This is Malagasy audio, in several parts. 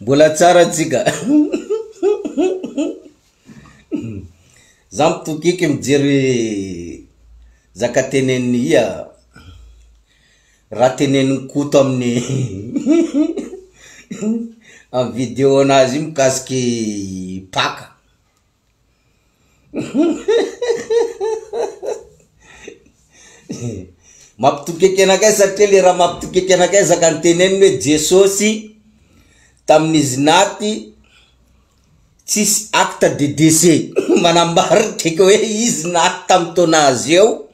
mbola tsara tsika za mmpitokiky mijery zaka teneniny ia raha teneniny koto amin'ny amy video anazy i mikaziky paka mampitokiky anakay satria le raha mampitokiky anakay zaka nyteneniny hoe jesosy tamin'izy naty tsisy acte de dc manambara treky hoe izy naty tamiy tona azy eo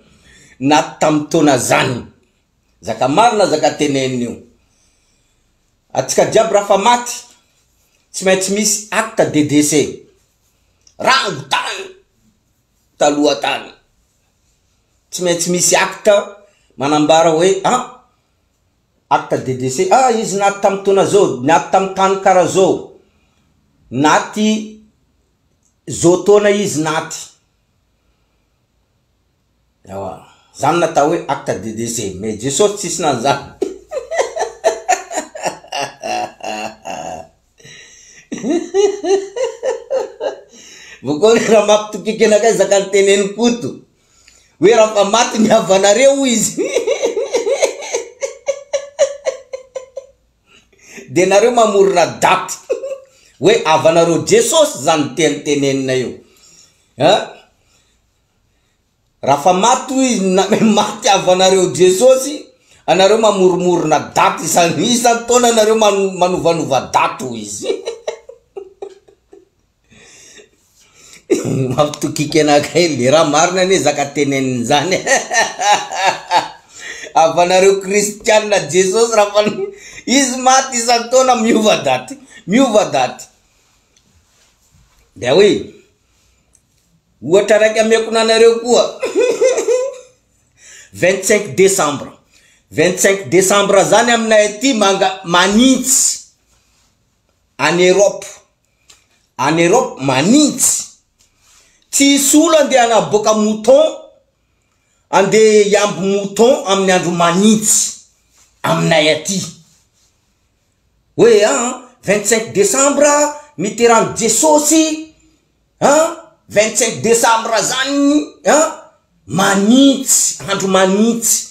naty tamiy taona zany zakamarona zaka teneiny io atsika driaby raha fa maty tsy maintsy misy acte de dc ranvo tany taloha tany tsy maintsy misy acta manambara hoe a ah, acte dedc ah izy naty tamiy tona zao niaty tamiy tany karaha zao naty zo taona izy naty wa zany natao hoe acte dedc ma jesosy tsisinany zany bô koa e raha mampitokeke naka zakany teneny koto oe raha fa maty miavanareo izy de anareo mamorona daty oe avy nareo jesosy zany tenitenenina ioa raha fa maty o izy na maty ava anareo jesosy anareo mamoromorona daty isan isantaona anareo manovanova daty o izy mapitokiky nakle raha marina ane zaka teneniny zany avynareo kristianna jesosy raha fan izy maty isyantaona miova daty miova daty da hoe ohatra raiky amiakona anareo koa vintcinq désembre vingt cinq désembre zany aminay aty manga- manintsy en europe en eropa manintsy tsisyolo andeha ana boka mouton andeha iamby mouton amin'ny andro manintsy aminay aty oea vingt cinq desembre miteraha my jesosya vingt cinq desembre zanyya manitsy andro manitsy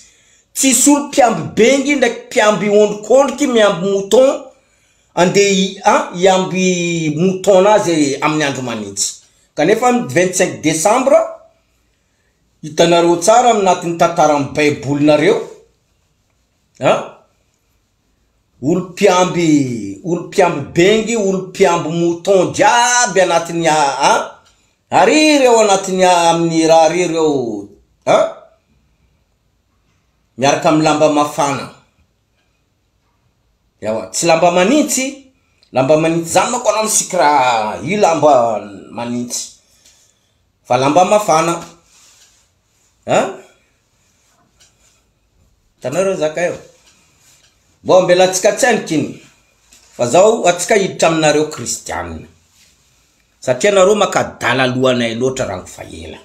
tsisy olo mpiamby bengy ndraiky mpiamby ondrikondriky miamby mouton andehaa iamby mouton nazy amin'ny andro manintsy kanefa vintcinq desembre hitanareo tsara aminatin'ny tantara amiy baibolinareo olo piamby olo mpiamby bangy olo mpiamby moton diaby anatiny a ah, ah. ary reo anatiny a amin'y raha ary reo a ah. miaraka amy lamba mafana ewa tsy lamba manintsy lamba manintsy zany makoana no siky raha io lamba manintsy fa lamba mafana tanareo zaka io mbô ambela tsika tsy anikyiny fa zaho atsika iitra aminareo kristianna satria nareo makadalaloanay loatra rankofa ela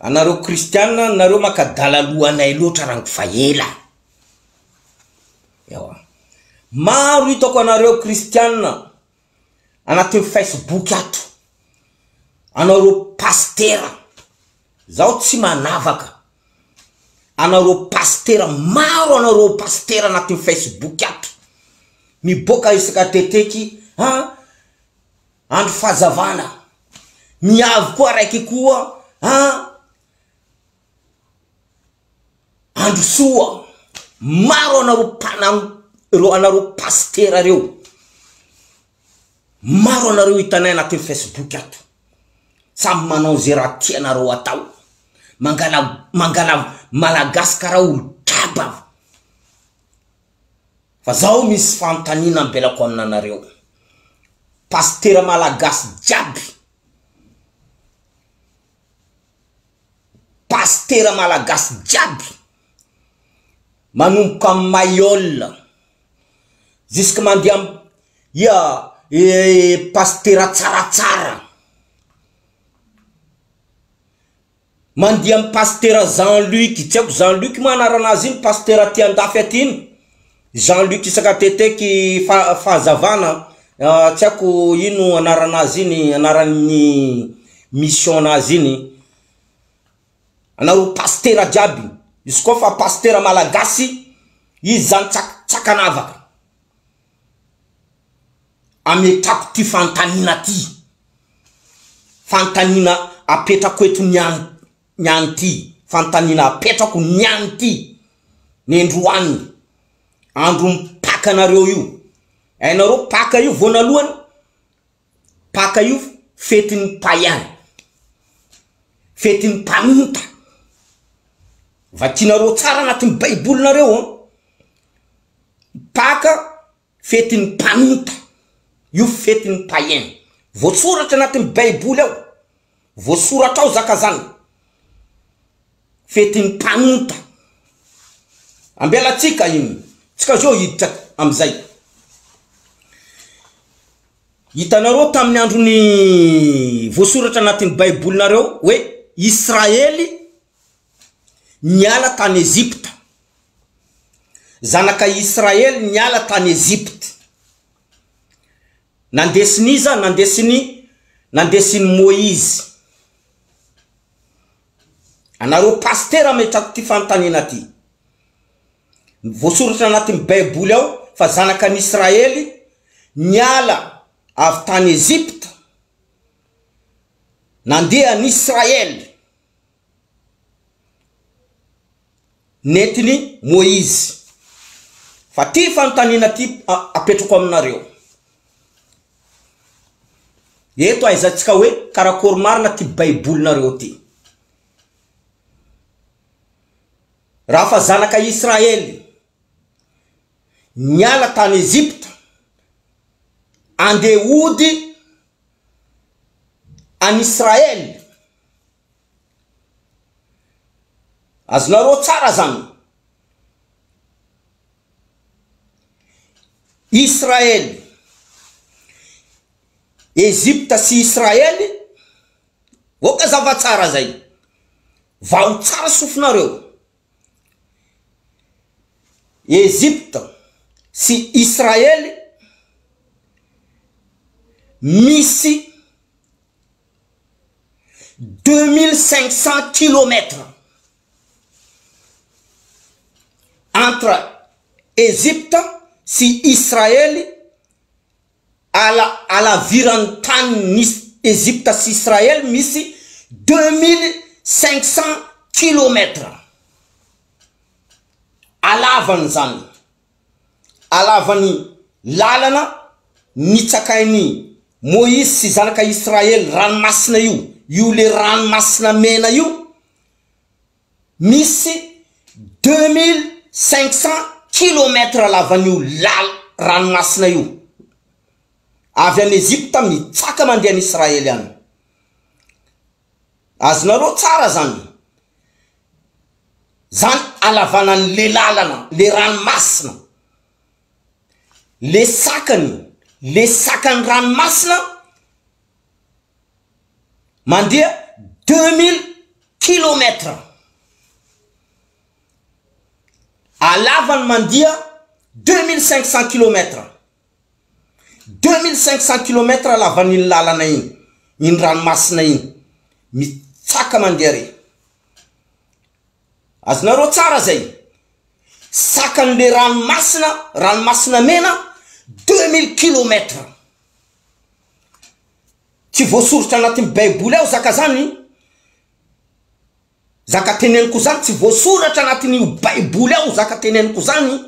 anareo kristianna nareo makadalalohanay loatra rankofa ela ea maro hitako anareo kristianna anatin'y facebook ato anareo pastera zao tsy manavaka anareo teramaro anareo pastera anatin'ny facebook ato mibôka isaka teteky andro fahazavana miavo koa raiky koaa andro soa maro anare panam re anareo pastera reo maro anareo hitanay anatin'ny facebook ato samy manao za raha tianareo atao mangalav mangalav malagasy karaha olo traby av fa zaho misy fantanina ambelako amina anareo pastera malagasy jiaby pastera malagasy jiaby manomboka am mayola jusque mandeha ia e, e, pastera tsaratsara mandia a pastera zanluc tsy aiko zanluc moa anaranazy iny pastera tyandafy aty iny zanluc isaka teteky fahazavana ah, tsy haiko ino anaranazy iny anaranny mission an'azy iny anaro pastera riaby izy koa fa pastera malagasy izy zany tsakanavaka amy trako ty fantanina ty fantanina apetrako oetony any nyany ty fantanina petrako ny any ty nyendroaniny andronmi pakanareo io ainareo paka io vonalohana paka io feti ny paiany fetiny mpanonta vatianareo tsara anatinny baibolinareoan paka fetiny mpanonta io fetiny payany voatsoratra anatinny baiboly ao voasoratra ao zaka zany fetyny mpanonta ambelatsika iny tsika zao hiditra amzay hitanareo tamin'ny androny voasoratra anatin'ny baibolinareo oe israely niala tany ezipta zanaka israely niala tany ezipta nandesiny iza nandesiny nandesin'ny môizy anareo pastera metsako ty fanontanina aty voasoratra anatin'ny baiboly ao fa zanaka ny israely niala avy tany ezipta nandeha ny israely nentiny moizy fa ty fanontanina aty apetrako aminareo eto aiza tsika oe karakory marina ty baibolinareo ty raha fa zanaka israely miala tany ezipta andeody an israely azonareo tsara zany israely ezipta sy israely vo ka zava tsara zay vaho tsara sofinareo Égypte, si Israël, cinq 2500 kilomètres entre Égypte, si Israël, à la, à Égypte, si Israël, Missy, 2500 kilomètres. alavany zany alavany lalana mitsakainy moizy sy zaraka israely ranomasina io io le ranomasina mena io misy dex mille cinq cent kilometra alavanyio lal ranomasina io aavy any eziptaa mitsaka mandeha ny israely any azonareo tsara zany zany alavananyle lalana ley ranomasina le sakany le sakan'ny ranomasina mandeha dex mille kilometre alavany mandiha deux mille cinq cent kilomètra deux mille cinq cent kilomètra alavanyiny lalana iny iny ranomasina iny mitsaka mandeha rey azonareo tsara zay sakan' le ranomasina ranomasina mena dex mille kilômetra tsy voasoratra anatin'ny baiboly aho zaka zany zaka teneniko zany tsy voasoratra anatiny baiboly ao zaka teneniko zany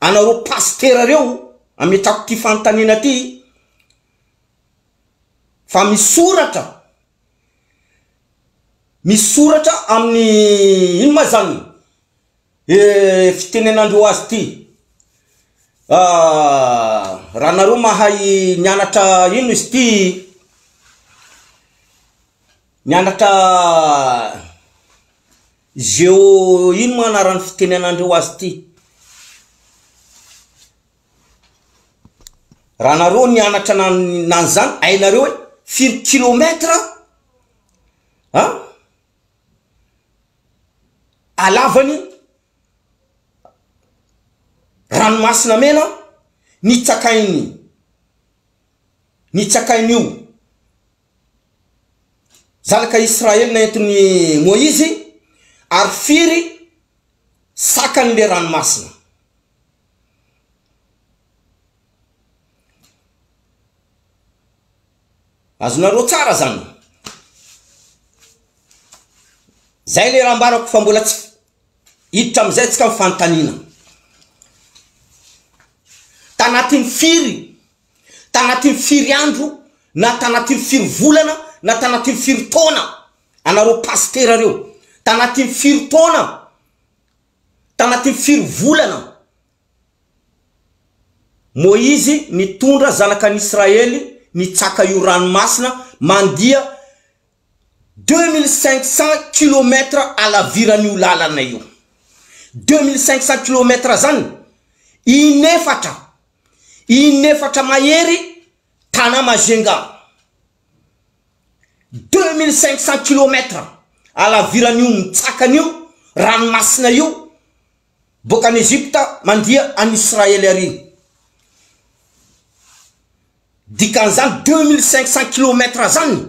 anaro paskerareo amy atsako ty fantanina aty fa misoratra misoratra amin'ny ino ma zany e fitenenandreo azy ity ah, raha nareo mahay nianatra ino izy ity nianatra geo ino ma anarany fitenenandreo azy ity raha nareo nianatra nan nany zany ainareo e firo kilometraa ah? alavany ranomasina mena nitsakainy nitsakainy io zanaka israely na entin'ny moizy ary firy sakany le ranomasina azonareo tsara zany zay le raha mbarako fa mbola tsiky itramzay tsika fantanatanat'ny firy tanat'ny firy andro na tanatn'ny firy volana na tanatn'ny firy taona anareo pasterareo tanat'ny firy taona tanatin'ny firy volana moizy mitondra zanaka any israely mitsaka io ranomasina mandia micincent kilomtra alaviran'io lalana io mie cinqcent kilomètra zany inefatra inefatra mahery tana mazenga deux mille cinq cent kilomètra alaviran'io mitsakan'io ranomasina io boka any ezipta mandia any israely ariny dikan'zany deux mile cinq cent kilomètra zany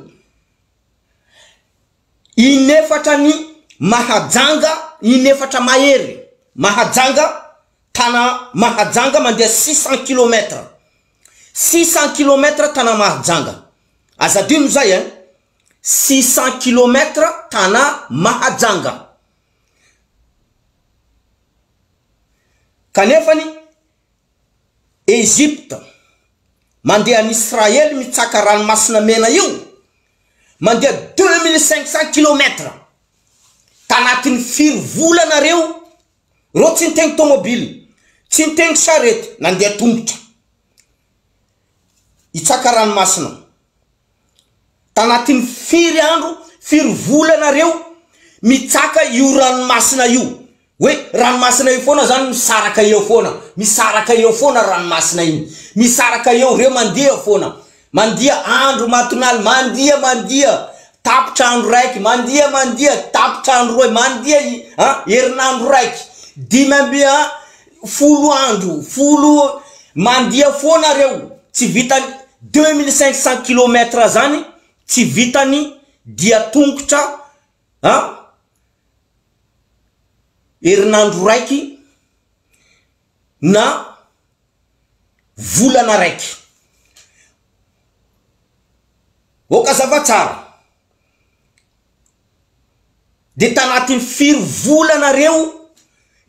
inefatra ny mahajanga inefatra mahery mahajanga tanà mahajanga mandeha sixcent kilometra sixcent kilometra tanà mahajanga azadio moazay a sicent kilomtra tanà mahajanga kanefany ezypta mandeha amisraely mitsaka ranomasina mena io mandeha dex mile cinqcent kilometra tanatin'ny firvolanareo rtsyntengyôôilytsy ntenitaey adea ombotra itsaka ranomasina tanatmyfiry andro firy volanareo mitsaka io ranomasina io oe anoana eo fona nyeoaonay mandia mandia tatranroraiky mandia mandiatrarandiaerinadroaiky dimy ambea folo andro folo mandia fonareo tsy vitany deux mille cinq cent kilometra zany tsy vitany diatongotra a herinandro raiky na volana raiky oka zavatsara de tanatin'ny firy volanareo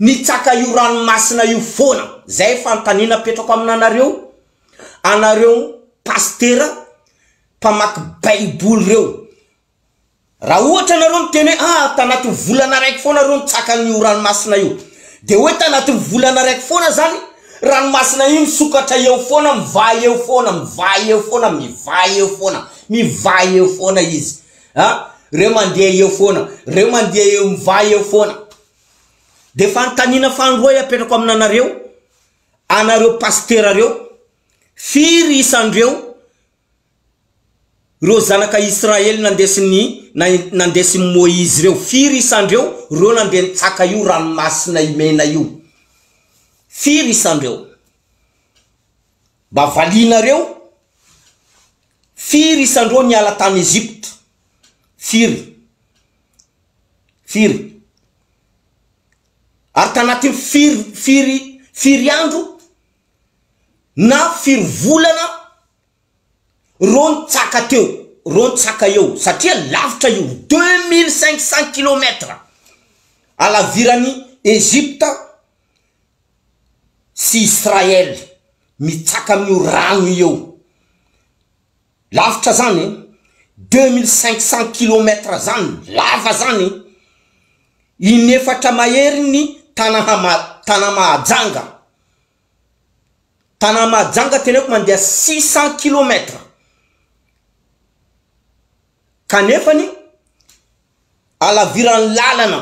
ny tsaka io ranomasina io foana zay fantanina petrako amina anareo anareo pastera mpamaky baiboly reo raha ohatra anareo mi teny hoe a ah, tanaty volana raiky fona reo mitsakanyio ranomasina io de oe tanatiny volana raiky foana zany ranomasina io misokatra eo foana miva eo fona miv efna m efnava eo foana izeenen ah, de fantanina fandroa iapetrako aminanareo anareo pastera reo firy isandreo reo zanaka israely nandesiny na nandesin'ny moizy reo firy isandreo reo nandeha nytsaka io ranomasina iimena io firy isandreo mba valianareo firy isandreo niala tany ezipta firy firy ary tanatin'ny firyfiryfiry andro na firo volana ro ni tsaka teo ro ni tsaka eo satria lavitra io deux mille cinq cent kilometra alavirany ezipta sy israely mitsaka amiio rano eo lavitra zany deux mille cinq cents kilometra zany lava zany inefatra maheriny tanahama- tanamahajanga tanàmahajanga tena eko mandeha six cents kilomètre kanefany alavirany làlana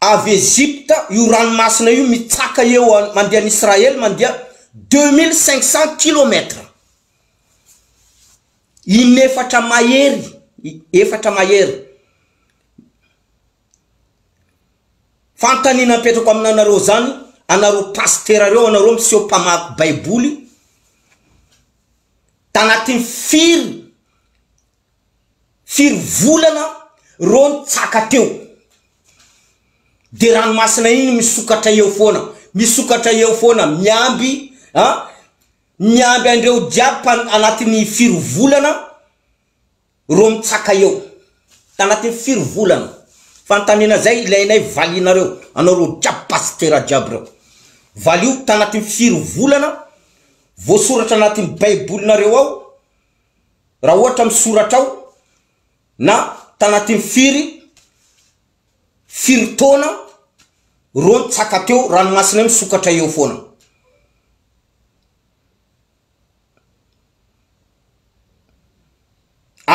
avy ezipta io ranomasina io mitsaka eoa mandeha ny israely mandeha deux mille cinq cents kilomètre in efatra mahery iefatra mahery fantanina mpetrako amin anareo zany anareo pastera reo anareo miseompamaky baiboly tanati'ny firy firo volana reo mitsaka teo de ranomasina iny misokatra eo foana misokatra eo foana miamby miamby andreo diaby a anatin'ny firo volana ro mitsaka eo tanatin'ny firo volana fatnn zay lainay valnareo anaoro iaby askeraiaby reo valyo tanati'ny firy volana voasoratra anatin'ny baibolinareo ao raha ohatra misoratra ao na tanatin'ny firy firy tona ro nitsakateo ranomasina misokatra eo fona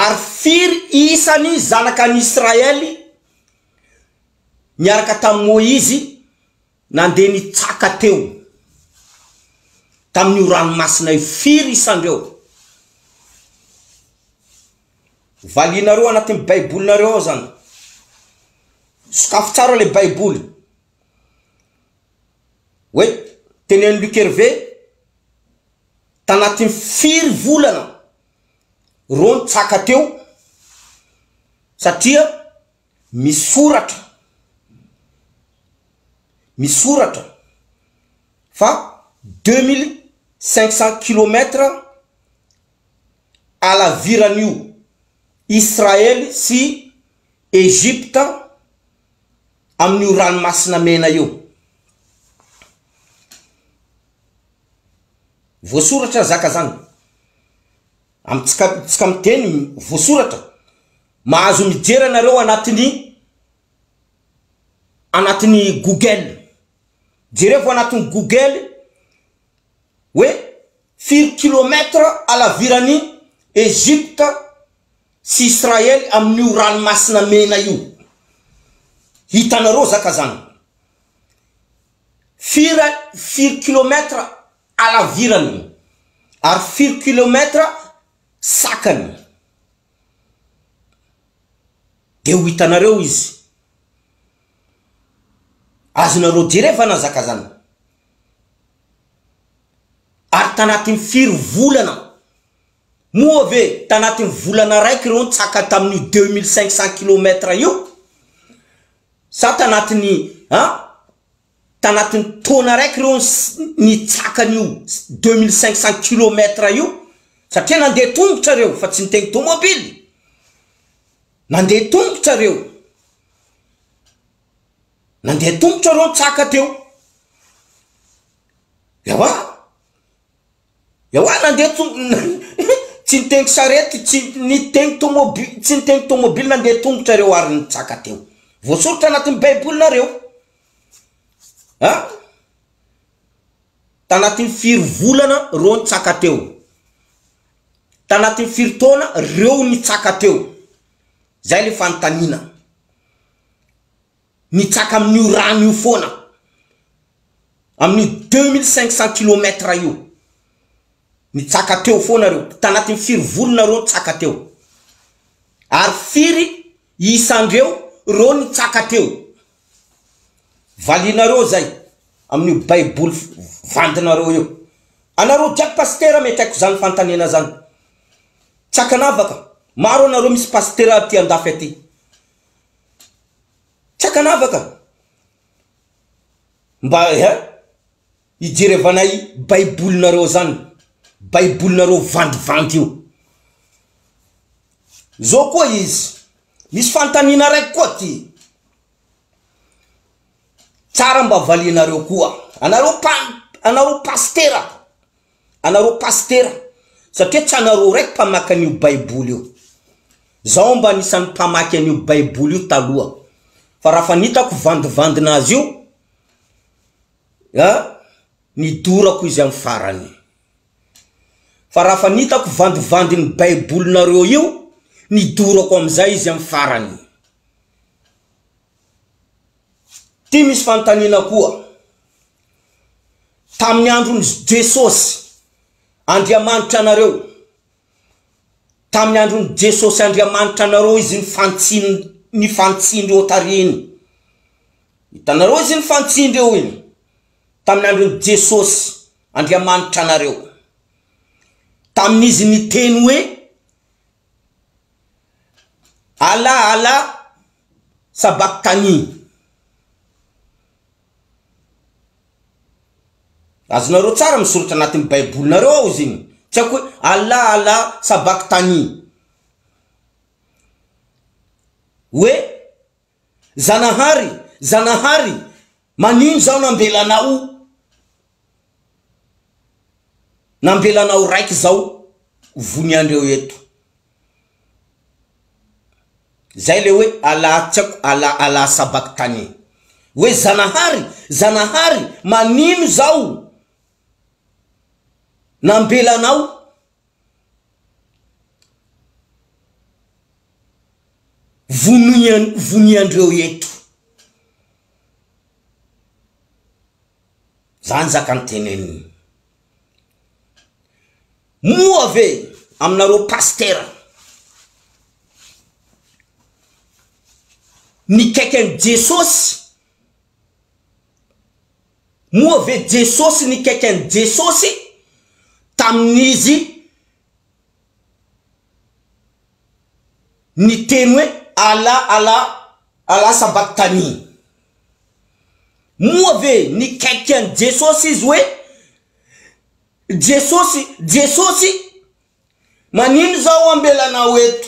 ary firy isany zanaka any israely miaraka tam'y môizy nandeha nytsaka teo tamin'nyo ranomasina i firy isandreo valianareo anatin'ny baibolinareo aho zany sokafo tsara le baiboly oet teneny lukerve tanatin'ny firy volana ro ny tsaka teo satria misoratra misoratra fa deux mille cinq cent kilometre alaviran'io israely sy ezipta amin'io ranomasina mena eo voasoratra zaka zany amitsikatsika miteny voasoratra mahazo mijeranareo anatiny anatin'ny google jere vao anatiny googly hoe firy kilometre alavirany ezipta sy israely amin'io ranomasina mena io hitanareo zaka zany fira firy kilometra alavirany ary firy kilometra sakany de ho hitanareo izy azonareo jirevana zaka zany ary tanatin'ny firy volana moave tanatinny volana raiky reo ntsaka tamin'io deux mille cinq cent kilometra io sa tanatinya tanatin'ny tona raiky reo nytsakan'io deux mille cinq cent kilometra io satria nandeha tomgotra reo fa tsy nyteny tômôbily nandeha tomgotra reo nandea togotra re na teoeetsy ntegysarety tsy ntentômôbily ndeogotra rerna eovoasoota anatnybaiboinareotanatny firovolna ro na teotanatny firtna reo ntsa teo zayle fntanna ny tsaka amin'io rany io foana aminyo e mile cincent kilômetra io nytsaka teo fonareo tnatny firy volonaro aaeo ary firy isandreo reo ny tsaka teoaydeoeo anareo iaky pastera mety aiko zany fantanina zany tsaka navaka maro anareo misy pastera aytyandafy aty tsy akanavaka mba e iderevanay baibolinareo zany baibolinareo vandivandy io zao koa izy misy fantaniana raiky koa ty tsara mba valinareo koa anareo pa anareo pastera anareo pastera satria tsy anareo raiky mpamaky an'io baiboly io zaho mba anisan'ny mpamaky an'io baiboly io taloha fa rahafa nitako vandivandinazy ioa ah, nidorako izy amy faranyy fa rahafa nitako vandivandin'ny baibolinareo io nidorako amizay izy amy faranyy ty misy fanotaniana koa tami'ny androny jesosy andriamanitra nareo tami'ny androny jesosy andriamanitra nareo izy ny fantsinyny ny fantsindreo tareny hitanareo izy ny fantsindreo iny tamin'ny andronny jesosy andriamanitra nareo tamin'izy nyteny oe ala ala sabaktany azonareo tsara misolatra anatin'ny baibolinareo ao izy iny tsy aiko oe ala ala sabaktany oe zanahary zanahary manino zao nambelanao nambelanao raiky zao voniandreo eto zay le hoe ala tsyhako ala alà sabakytany oe zanahary zanahary manino zao nambelanao o voniandreo eto zany zaka nytenenny moave aminareo pastera nykaikyany jesosy moave jesosy nykaikyany jesosy tamin'izy ny teny oe lala ala sabaktany moa ve nykaikyan' jesosy izy oe jesosy jesosy manino zao ambelanao eto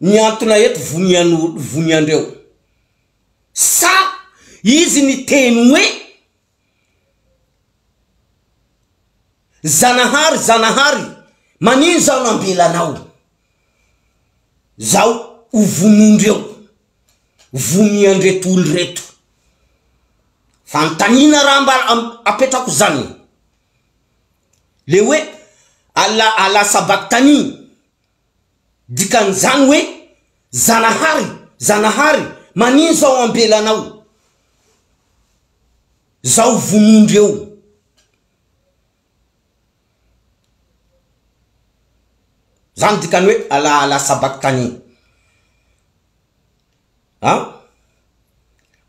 ny antona eto vonian voniandreo sa izy ny teny hoe zanahary zanahary manino zao nambelanao zao ovonondro eo voniandreto olo reto fanotanina raha mbaa apetrako zany le oe ala alasabaktany dikan'izany oe zanahary zanahary maniny zao ambelanao zaho vonondry eo zany dikany hoe alala sabaktaniya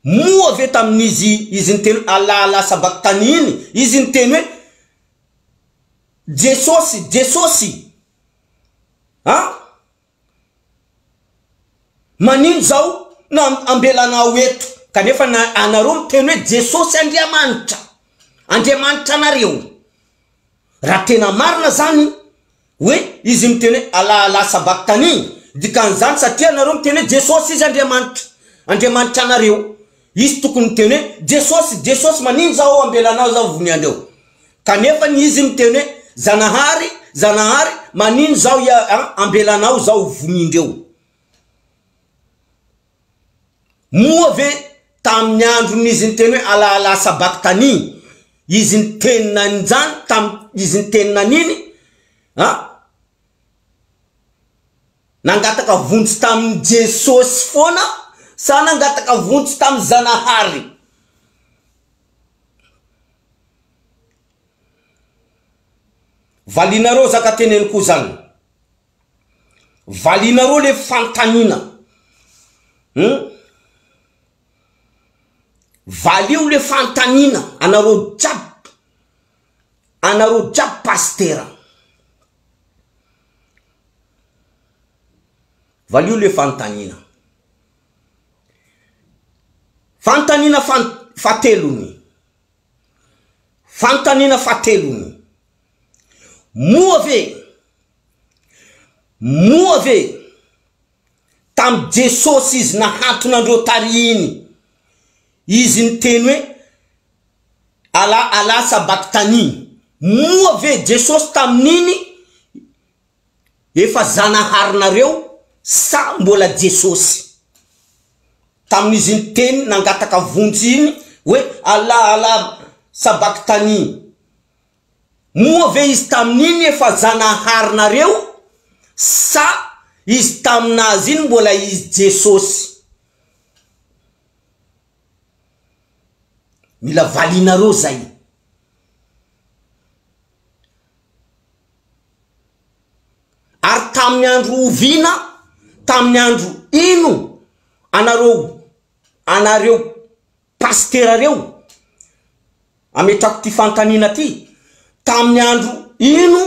moave tamin'izy izy nyteny alalasabaktany iny izy ny teny hoe jesosy jesosya manino zao na ambelana ho eto kanefa na anareo miteny hoe jesosy andriamanitra andriamanitra anareo raha tena marina zany oe izy miteny oe alalasabaktanyy dikanzany satria anareo miteny oe jesosy izy andramantr andriamanitra anareo izy tokony mteny oe jesosy jesosy manino zao ambelanao zaovoniandreo kanefa ny izy miteny oe zanahary zanahary manino zao i ambelanao zao vonindreo moave taminyandronyizy nyteny oe alala sabattanyy izy ny teninanzany tam izy nyteninaniny nangataka vontsy tami'y jesosy fôana sa nangataka vontsy tam zanahary valinareo zaka teneny koa zany valinareo le fantaninam hmm? valio le fantanina anareo jiaby anareo jiaby pastera valio le fanontanina fanontaniana fanfatelony fanontaniana fatelony moa ve moa ve tam'y jesosy izy nahantonandreo tary iny izy ny teny hoe ala ala sabakitany moa ve jesosy tamin'iny efa zanaharinareo sa mbola jesosy tamin'izy ny teny nangataka vontsy iny hoe ala ala sabakitany moa ve izy tamin'iny efa zanaharinareo sa izy tamin'azy iny mbola izy jesosy mila valianareo zay ary tamin'ny andro oviana tamin'ny andro ino anareo anareo paskerareo ametrako ty fantanina aty tamin'ny andro ino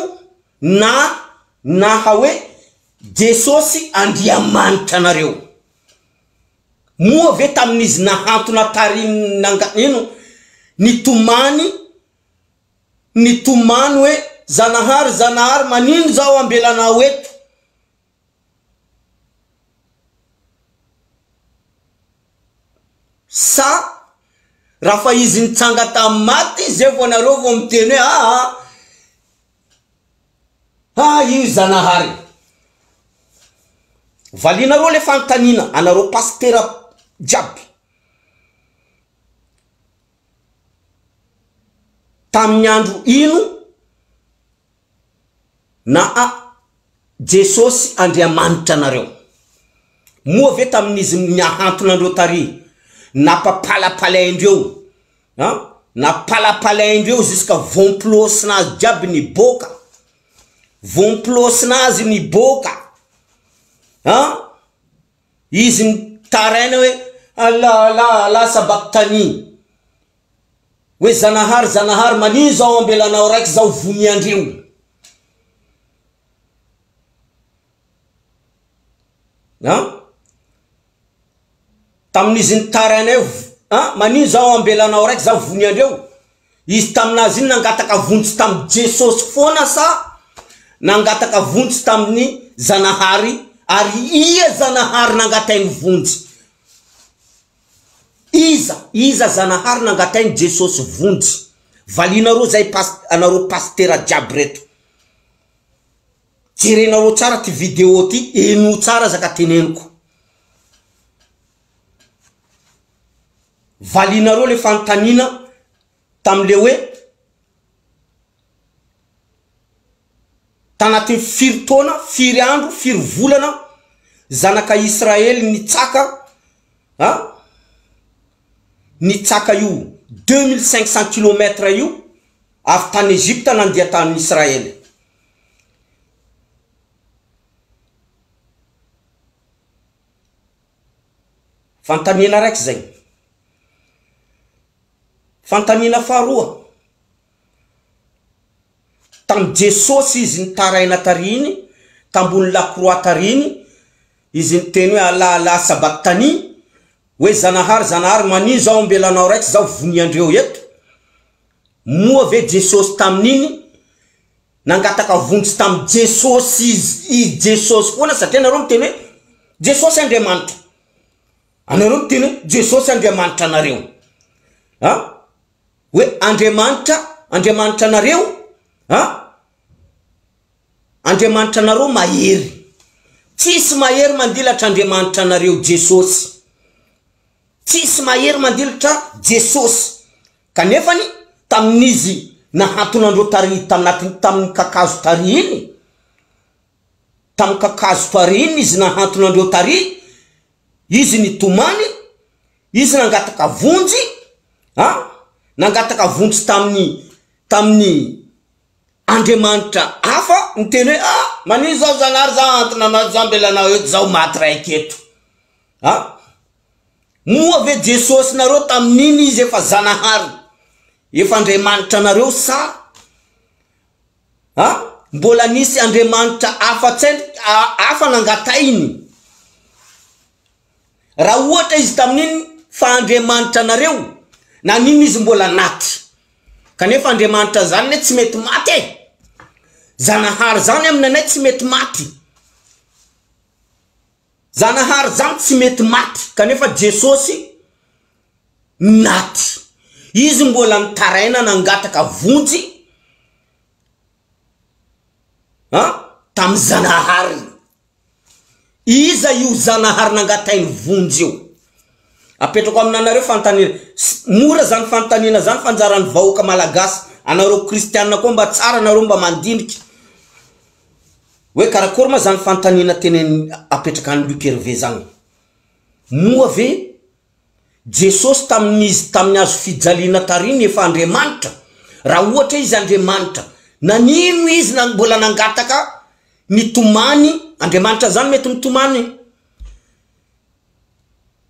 na naha oe jesosy andria manitra anareo moa ve tamin'izy nahantona tarinynangaino ny tomany ny tomany oe zanahary zanahary manino zao ambelana oeto sa raha fa izy nitsanga tam maty zay vo anareo vao miteny hoe aa ah, a ah. ah, io zanahary valinareo le fantanina anareo pastera jiaby tamin'ny andro ino na a jesosy andriamanitra anareo moa ve tamin'izy miahantona andreo tary napapalapalaindreo napalapalaindreo jusqua vomplôsinazy diaby ny bôka vomplôsinazy nybôka izy ny taraina oe ala la la sabaktany hoe zanahary zanahary manino zaho ambelanao raiky zaho vomiandreo amizy nytrana ah, manino zao ambelanao raiky za voniandreo izy taminazy iny nangataka vontsy tamiy jesosy fôana sa nangataka vontsy tami'ny zanahary ary ia zanahary nangatainy vonjy iza iza zanahary nangatainy jesosy vonjy valinaro zay anare pasterajiab reto jerenaro tsara ty video ty enoo szakneno valianareo le fanotaniana tam'le hoe tanatin'ny firy taona firy andro firy volana zanaka israely nytsakaa nytsaka ah, io deux mille cinq cents kilomètra io avy tany ezipta nandeha tamin'nyisraely fantanina raiky zay fantanina faharoa tam' jesosy izy nytaraina tariny tambony lacroi tarny izy ny teny hoe alala sabattany oe zanahary zanahary manio zao ombelanao raiky zao voniandreo eto moa ve jesosy tamin'iny nangataka vontsy tamy jesosy izy iy jesosy foana satria anareo ni teny hoe jesosy andriamanitra anareo ni teny hoe jesosy andriamanitra anareoa ah? oe andriamanitra andriamanitra anareoa andriamanitra anareo mahery tsisy mahery mandilatra andriamanitra nareo jesosy tsisy mahery mandilatra jesosy kanefany tamin'izy nahantonandreo tary tamnat tami'ny kakazo tarya iny tami'y kakazo tarya iny izy nahanton'andreo tarya izy ny tomany izy nangataka vonjy nangatakavontsy taminy tamin'ny andriamanitra afa nyteny hoe a ah, manino zaozanhary zaanano zaelana eto zao maty raiketo moa ve jesosy nareo tamin'iny izy efa zanahary efa andrimanitra nareo sa mbola nisy andrimanitra afa tse afa nangatainy raha ohatra izy tamin'iny fa andrimanitra nareo naniny izy mbola naty kanefa andriamanitra zany ne tsy mety maty e zanahary zany aminanay tsy mety maty zanahary zany tsy mety maty kanefa jesosy naty izy mbola mitaraina nangataka vonjya tami'y zanahary iza io zanahary nangatainy vonjy eo aeora zanynnna zanyfnjanyhoakalaasneiioa mba aanrmba andnikyanynnnanaeleenyoave jesosy tamin'izy taminy azo fijalina tariny efa andriamanitra raha ohatra izy andriamanitra nanimo izy n mbola nangataka ny tomany andriamanitra zany mety mytomany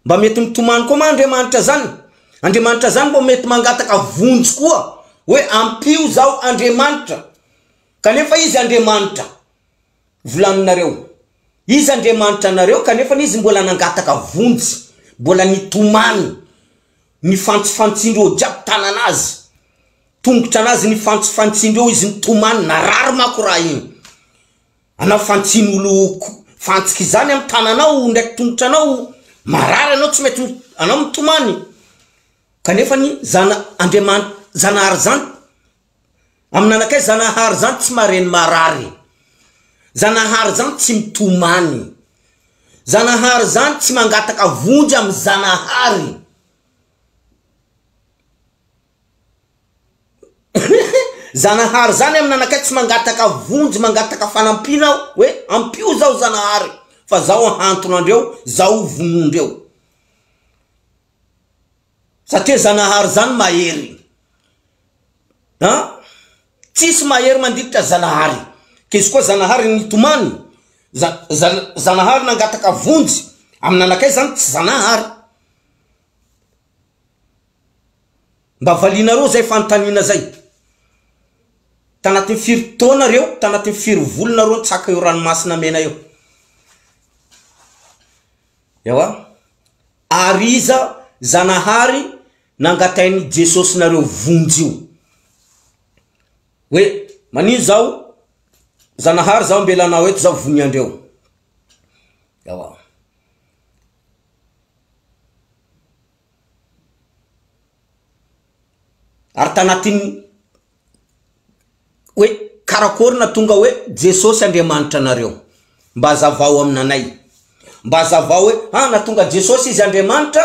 mba mety mitomany ko ma andramanitra zany andramanitra zany mbo mety mangataka vonjy koa oe ampio zao andriamanitra kanefa izy andriamanitra volninaeo izy andmantra nreo kanefizy mbola nangataka vnymola nomany ny faniantndro jiatananazyonotra nazy nfantanndreo izy nony narar akora inyanafantn' olofankzany a tananao drakytongotranao marary anao tsy maty anao mitomany kanefa ny zananmnzanahary zany ami'nanakay zanahary zany tsy mareny marary zanahary zany tsy mitomany zanahary zany tsy mangataka vonjy amy zanahary znahary zany amnanakay tsy mangataka vonjy mangataka fanampinao oe ampio zao zanahary fa zao ahantona ndreo zao vonondreo satria zanahary zany mahery tsisy mahery mandiitra zanahary keizy koa zanahary nytomany zanahary nangataka vonjy ami'nanakay zany tsy zanahary mba valinareo zay fantanina zay tanat'y firytonareo tanat'y firy volonareo tsaka eo ranomasina mena eo eoa ariza zanahary nangatainy jesosy nareo vonjy io hoe manino zaho zanahary zaho mbelana eto zaho vony andreo ewa ary tanatiny hoe karakôry na tonga hoe jesosy andriamanitra anareo mba azavao aminanay mba azava oe a ah, naa tonga jesosy izy andriamanitra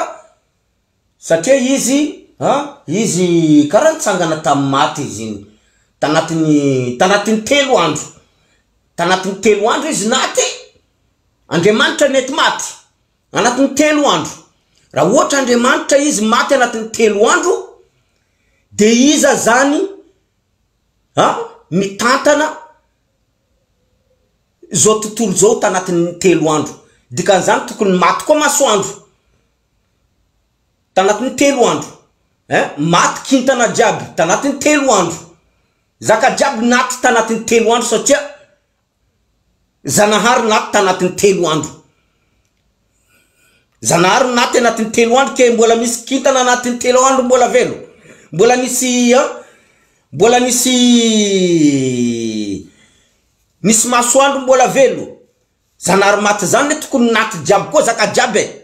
satria izya izy karaha nitsangana tam'y maty izy iny tanatinny tanatin'ny telo andro tanatin'ny telo andro izy naty andriamanitra nety maty anatin'ny telo andro raha ohatra andriamanitra izy maty anatin'ny telo andro de iza zanya mitantana zao tontolo zao tanatin'ny telo andro dikan'zany tokony maty koa maso andro tanatin'ny telo andron maty kintana jiaby tanatin'ny telo andro zaka jiaby naty tanati'ny telo andro satria zanahary naty tanati'ny telo andro zanahary naty anatny telo andro ke mbola misy kintana anatny elanrombaelmbola nisy mbola misy misy masoandro mbola velo zanaharynaty zany le tokony naty jiaby koa zaka jiaby e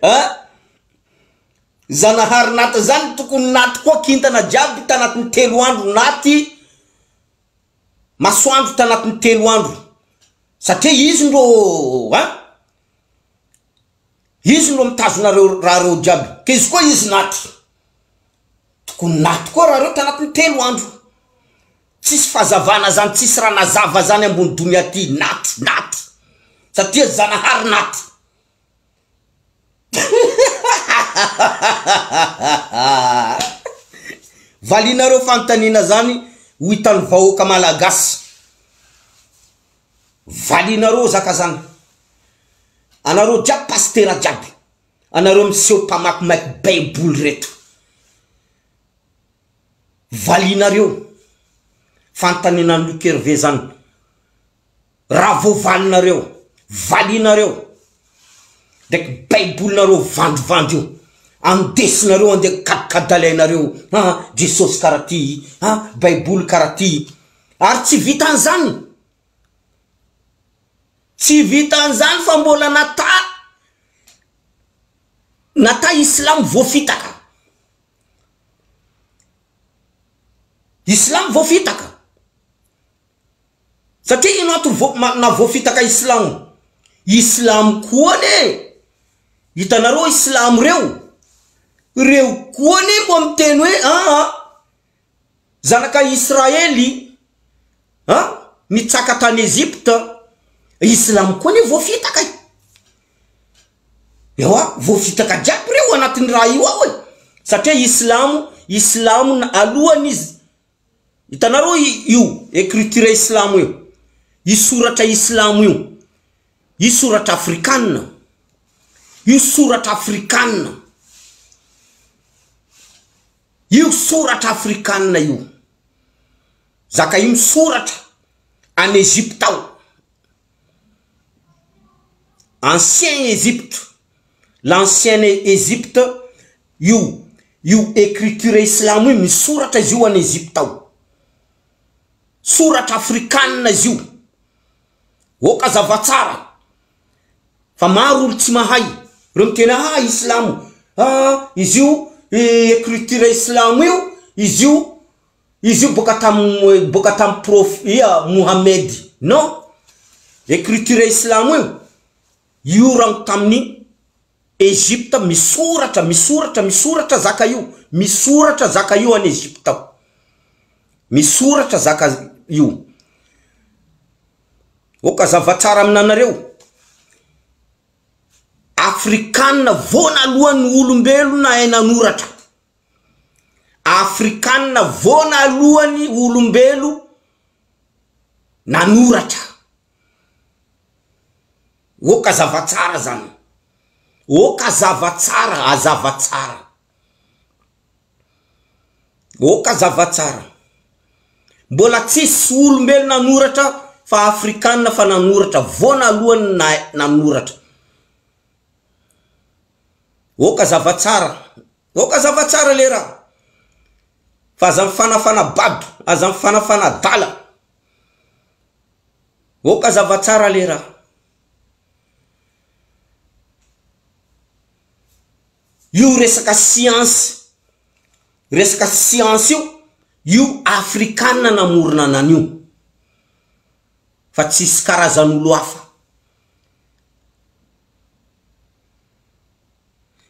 eh? zanahary naty zany tokony naty koa kintana jiaby tanatiny telo andro naty masoandro tanatiny telo andro satria izy ndrô an izy ndro mitazonareo rahareo jiaby ke izy koa izy naty naty koa rahareo tanako n telo andro tsisy fahazavana zany tsisy raha nazava zany ambony domiaty naty naty satria zanahary naty valinareo fantanina zany ho hitany vahoaka malagasy valinareo zaka zany anareo jiaby pastera riaby anareo mi seho mpamakimaiky baiboly reto valinareo fantanyna ny lokerve zany raha voavalinareo valinareo ndreky baibolinareo vandivandy io andesinareo andeh kadikadalainareo a ah, jesosy karaha ty a ah, baiboly karaha ty ary tsy vitanyzany tsy vitan'zany fa mbola nata nata islamy voafitaka islamo voafitaka satria inato na voafitaka islamo islamo koanye hitanareo islamo reo reo koany mo miteny hoe aa ah, ah, zanaka israelya ah, mitsaka tany ezipta islamo koa ny voafitaka i e. ewa voafitaka diaby reo anatin'ny raha io ao e satria islamo islamo n alohany izy hitanaro io ecriture islamo io io soratra islamo io i soratra afrikanna io soratra afrikana io soratra afrikanna io zaka io misoratra an ezipte ao ancien ezipte la ancien ezipte io io ecriture islamo io misoratra izy io an ezipteao soratra afrikanna izy io oka zava tsara fa maro olo tsy mahay ro nitena ah islamo a ah, izy io ecritura eh, islamo io izy io izy io boka tam boka tamy prof ia mohamedy non ekritira islamo io io rano tami'ny ezipta misoratra misoratra misoratra zaka io misoratra zaka io any eziptaaho misoratra zaka io oka zava tsara aminanareo afrikanna vona alohany olombelo na hai nanoratra afrikanna voana alohany olombelo nanoratra oka zava tsara zany oka zavatsara azava tsara oka zavatsara mbola tsisy olombelo nanoratra fa afrikanna fa nanoratra voana alohany na nanoratra ôka zavatsara ôka zavatsara le raha fa aza my fanafanabado aza mi fanafanadala ôka zavatsara le raha io resaka siansy resaka siansy io oafrikanna namorina nanio fa tsysy karazan'olo hafa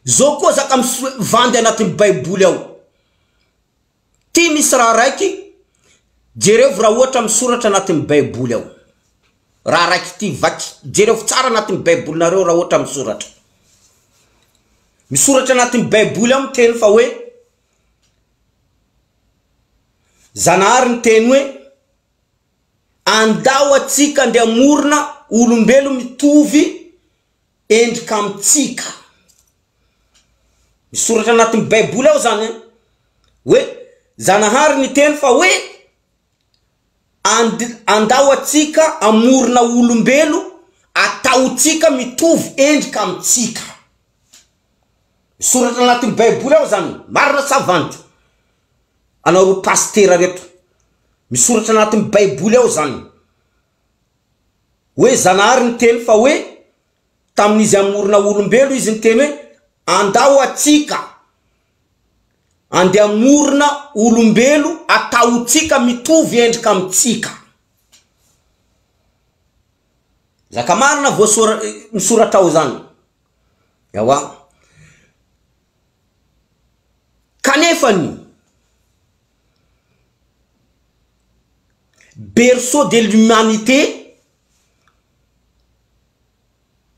zao koa zaka mivandy anatinny baiboly ao ty misy raha raiky jerevo raha ohatra misoratra anatinny baiboly ao raha raiky ty va jerevo tsara anatiny baibolinareo raha ohatra misoratra misoratra anatinny baiboly ao teny fa oe zanahary ny teny hoe andao atsika ndea amorona olombelo mitovy endrika amitsika misoratra anatin'ny baiboly aho zany e hoe zanahary ny teny fa oe an andao atsika amorona olombelo ataotsika mitovy endrika amitsika misoratra anatin'ny baiboly aho zany marina savanitro anao ro pastera reto misoratra anatin'ny baiboly ao zany oe zanahary ny teny fa oe tamin'izy ammorina olombelo izy ny teny hoe andao atsika andehamorona olombelo ataotsika mitovy endrika amitsika zakamarina voaso misoratra ao zany ewa kanefany berseau de l'umanité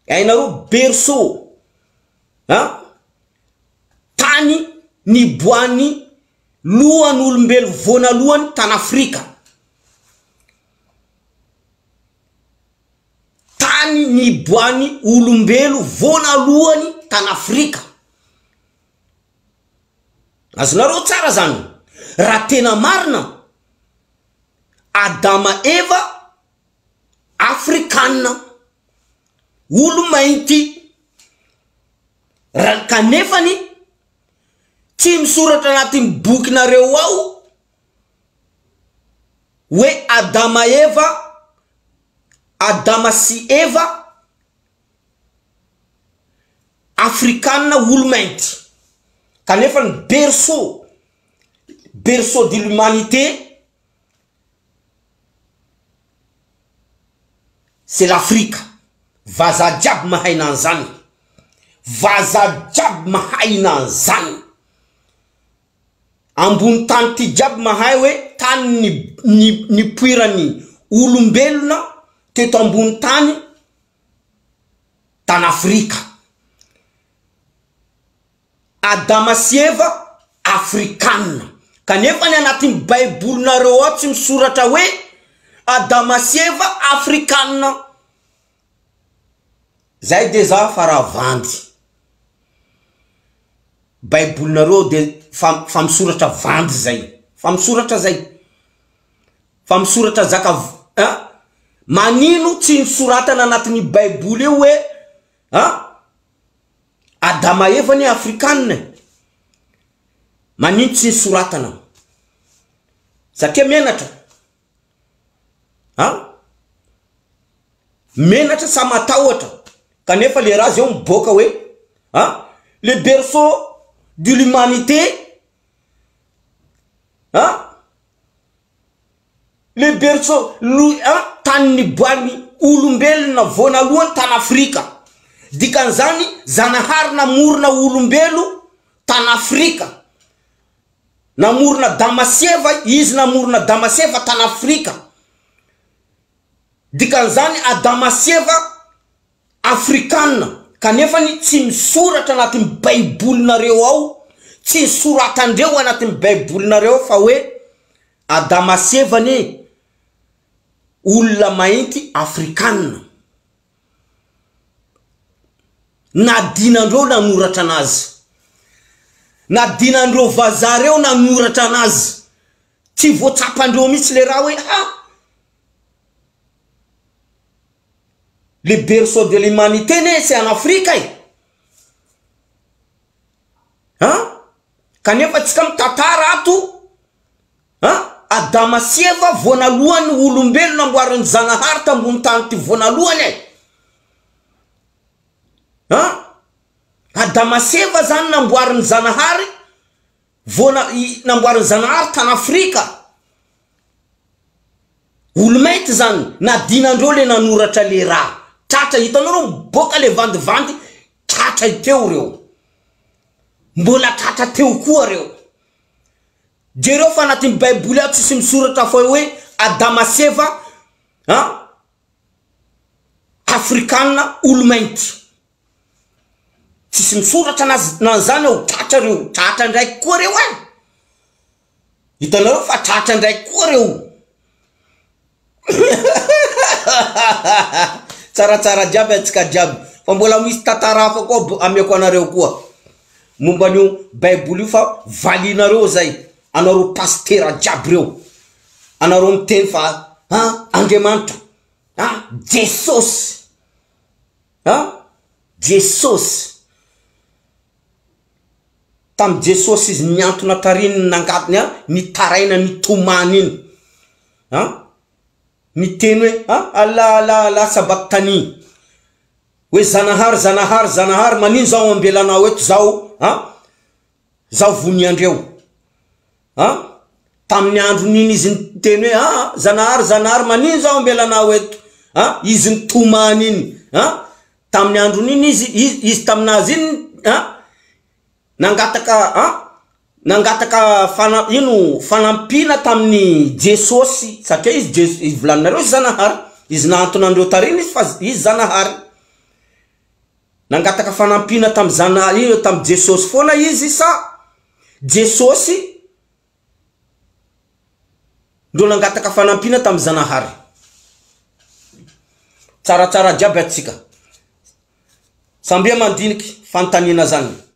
ainareo bersaua tany ny boany lohany olombelo vona lohany tany afrika tany nyboany olombelo vona lohany tan afrika azonareo tsara zany raha tena marina adama eva afrikana olo mainty ra kanefany tsy misoratra anati'mybokynareo ao oe adama eva adama sy eva afrikanna olo mainty kanefany bersa bercau de l'homanité sel afrika vaza jiaby mahaina any zany vaza jiaby mahainan zany ambony tany ty jiaby mahay hoe tany n ny poirany olombelona toeto ambony tany tany afrika adama sy eva afrikana kanefa ny anatin'ny baibolinareo ao tsy misoratra oe adama sy eva afrikanna zay de za fa raha vandy baibolinareo de fafamisoratra vandy zay famisoratra zay famisoratra zakav a manino tsy nysoratana anatin'ny baiboly io oea adama eva ny afrikannae manino tsy ny soratana satria mianatra menatra samatahotra kanefa le raha z o mibôaka oea le berceau de l'umanitéa le berceau l tanny boany olombelona voana lohany tany afrika dikan'zany zanahary namorona olombelo tany afrika namorona damaseva izy namorona damaseva tany afrika dikan'zany adama seva afrikana kanefany tsy misoratra anatin'ny baibolinareo ao tsy misoratandreo anatin'ny baibolinareo ao fa oe adamasevany olona mainty afrikana nadinandreo nanoratra anazy nadinandreo vazary eo nanoratra an'azy tsy voatsapandreo mihitsy le raha oe a ah, bers deleumaniténsy anyafrika e eh. kanefa tsika mitatara atoa adama seva voanalohany olombelo namboariny zanahary tamony eh. tany ty voanaloany e adama seva zany namboariny zanahary voanamboariny zanahary tanafrika olo mainty zany nadinandreo le nanoratra le raa hitanao re mboka le vandivandy tratra iteo reo mbola tratra teo koa reo dereo fa anatin'ny baiboly aho tsisy misoratra fa oe adamaseva afrikana olo mainty tsisy misoratra aznay zany ao tratra reo tratra ndraiky koa reo ay e. hitanao reo fa tratra ndraiky koa reo tsaratsara riaby atsika diaby fa mbola misy tantara hafa kob amiako anareo koa momban'io baiboly io fa valinareo zay anaro pastera jiaby reo anareo miteny fa a andemanitra a jesosya jesosy tam'y jesosy izy miantona tarinyny nangatiny a nitaraina ny tomany inya ny teny oe a ah, alaala ala sabaktany oe zanahary zanahary zanahary manino zaho ambelana eto zaoa ah? zaho voniandreoa ah? tami'ny andronyiny izy ny teny oe a zanahary zanahary manino zao ambelana etoa izy ny tomany inya tamin'ny andronyiny izy iz izy tamin'azy inya nangataka nangataka fa ino fanampiana tamin'ny jesosy satria izy je volaninareo iy zanahary izy naantonandreo tarina izy fa izy zanahary nangataka fanampina tamy zanahay ino tamiy jesosy foana izy sa jesosy ndreo nangataka fanampiana tam'y zanahary tsaratsara jiaby atsika sambia mandiniky fantaniana zany